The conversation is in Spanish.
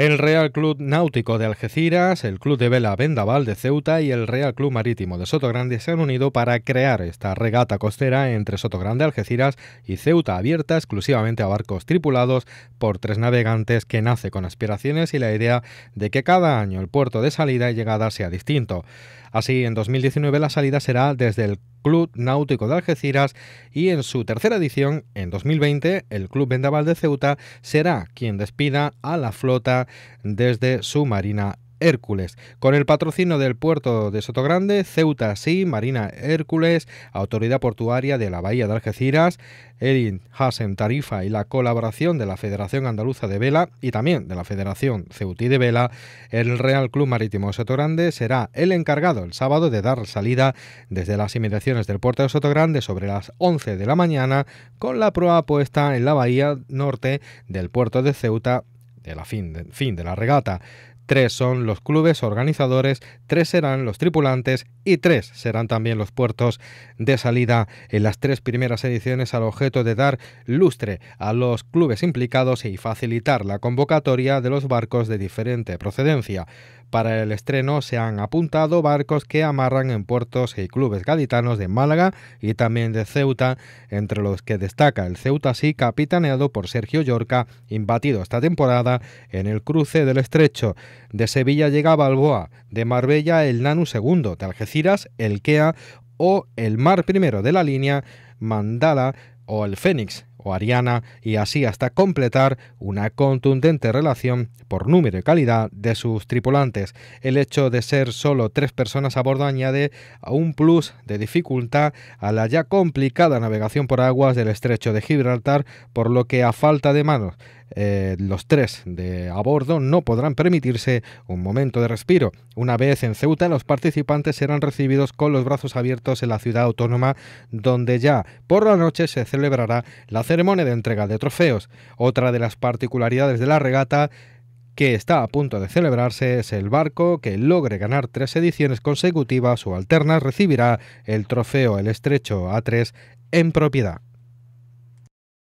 El Real Club Náutico de Algeciras, el Club de Vela Vendaval de Ceuta y el Real Club Marítimo de Sotogrande se han unido para crear esta regata costera entre Sotogrande, Algeciras y Ceuta, abierta exclusivamente a barcos tripulados por tres navegantes que nace con aspiraciones y la idea de que cada año el puerto de salida y llegada sea distinto. Así, en 2019 la salida será desde el Club Náutico de Algeciras y en su tercera edición, en 2020, el Club Vendaval de Ceuta será quien despida a la flota desde su marina Hércules, con el patrocinio del puerto de Sotogrande, Ceuta Sí, Marina Hércules, Autoridad Portuaria de la Bahía de Algeciras, Erin Hasem Tarifa y la colaboración de la Federación Andaluza de Vela y también de la Federación Ceutí de Vela, el Real Club Marítimo Sotogrande será el encargado el sábado de dar salida desde las inmediaciones del puerto de Sotogrande sobre las 11 de la mañana con la proa puesta en la bahía norte del puerto de Ceuta de la fin de la regata. Tres son los clubes organizadores, tres serán los tripulantes y tres serán también los puertos de salida en las tres primeras ediciones al objeto de dar lustre a los clubes implicados y facilitar la convocatoria de los barcos de diferente procedencia. Para el estreno se han apuntado barcos que amarran en puertos y clubes gaditanos de Málaga y también de Ceuta, entre los que destaca el Ceuta Sí, capitaneado por Sergio Yorca, imbatido esta temporada en el cruce del estrecho. De Sevilla llega Balboa, de Marbella el Nanu II, de Algeciras el Kea o el Mar primero de la línea Mandala o el Fénix o Ariana y así hasta completar una contundente relación por número y calidad de sus tripulantes. El hecho de ser solo tres personas a bordo añade a un plus de dificultad a la ya complicada navegación por aguas del estrecho de Gibraltar, por lo que a falta de manos eh, los tres de a bordo no podrán permitirse un momento de respiro. Una vez en Ceuta, los participantes serán recibidos con los brazos abiertos en la ciudad autónoma, donde ya por la noche se celebrará la ceremonia de entrega de trofeos. Otra de las particularidades de la regata que está a punto de celebrarse es el barco que logre ganar tres ediciones consecutivas o alternas recibirá el trofeo El Estrecho A3 en propiedad.